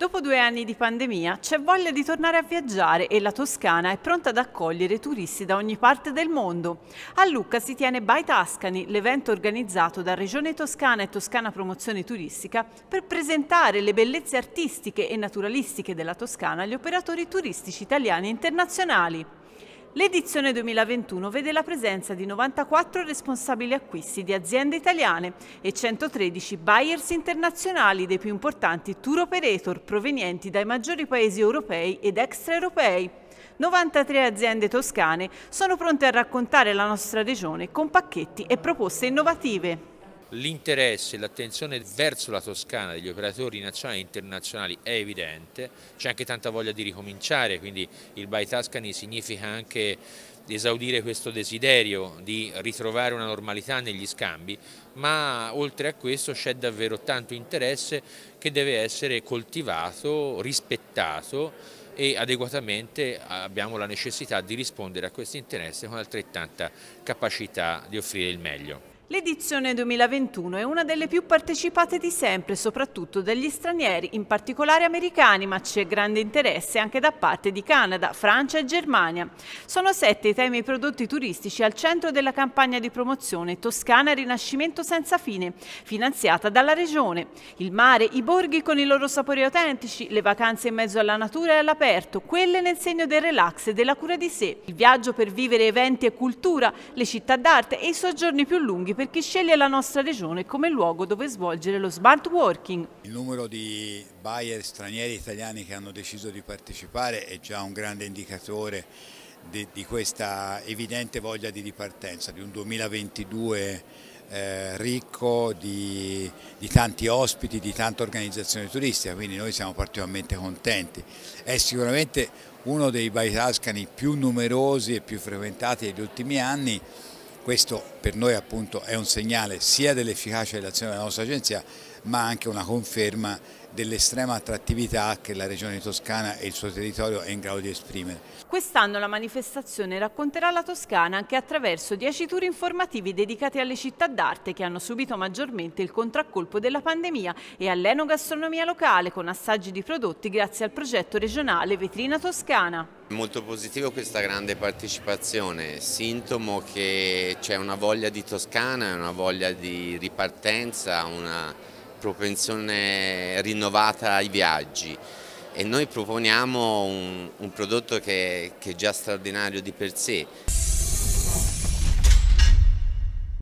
Dopo due anni di pandemia c'è voglia di tornare a viaggiare e la Toscana è pronta ad accogliere turisti da ogni parte del mondo. A Lucca si tiene By Tascani, l'evento organizzato da Regione Toscana e Toscana Promozione Turistica per presentare le bellezze artistiche e naturalistiche della Toscana agli operatori turistici italiani e internazionali. L'edizione 2021 vede la presenza di 94 responsabili acquisti di aziende italiane e 113 buyers internazionali dei più importanti tour operator provenienti dai maggiori paesi europei ed extraeuropei. 93 aziende toscane sono pronte a raccontare la nostra regione con pacchetti e proposte innovative l'interesse e l'attenzione verso la Toscana degli operatori nazionali e internazionali è evidente, c'è anche tanta voglia di ricominciare, quindi il By Tuscany significa anche esaudire questo desiderio di ritrovare una normalità negli scambi, ma oltre a questo c'è davvero tanto interesse che deve essere coltivato, rispettato e adeguatamente abbiamo la necessità di rispondere a questo interesse con altrettanta capacità di offrire il meglio. L'edizione 2021 è una delle più partecipate di sempre, soprattutto dagli stranieri, in particolare americani, ma c'è grande interesse anche da parte di Canada, Francia e Germania. Sono sette i temi e i prodotti turistici al centro della campagna di promozione Toscana Rinascimento senza fine, finanziata dalla Regione. Il mare, i borghi con i loro sapori autentici, le vacanze in mezzo alla natura e all'aperto, quelle nel segno del relax e della cura di sé, il viaggio per vivere eventi e cultura, le città d'arte e i soggiorni più lunghi per chi sceglie la nostra regione come luogo dove svolgere lo smart working. Il numero di buyer stranieri italiani che hanno deciso di partecipare è già un grande indicatore di, di questa evidente voglia di ripartenza, di un 2022 eh, ricco di, di, tanti ospiti, di tanta organizzazione turistica, quindi noi siamo particolarmente contenti. È sicuramente uno dei Baitascani più numerosi e più frequentati degli ultimi anni, questo per noi appunto è un segnale sia dell'efficacia dell'azione della nostra agenzia ma anche una conferma dell'estrema attrattività che la regione toscana e il suo territorio è in grado di esprimere. Quest'anno la manifestazione racconterà la Toscana anche attraverso dieci tour informativi dedicati alle città d'arte che hanno subito maggiormente il contraccolpo della pandemia e all'enogastronomia locale con assaggi di prodotti grazie al progetto regionale Vetrina Toscana. Molto positivo questa grande partecipazione, sintomo che c'è una volta voglia di Toscana, una voglia di ripartenza, una propensione rinnovata ai viaggi e noi proponiamo un, un prodotto che, che è già straordinario di per sé.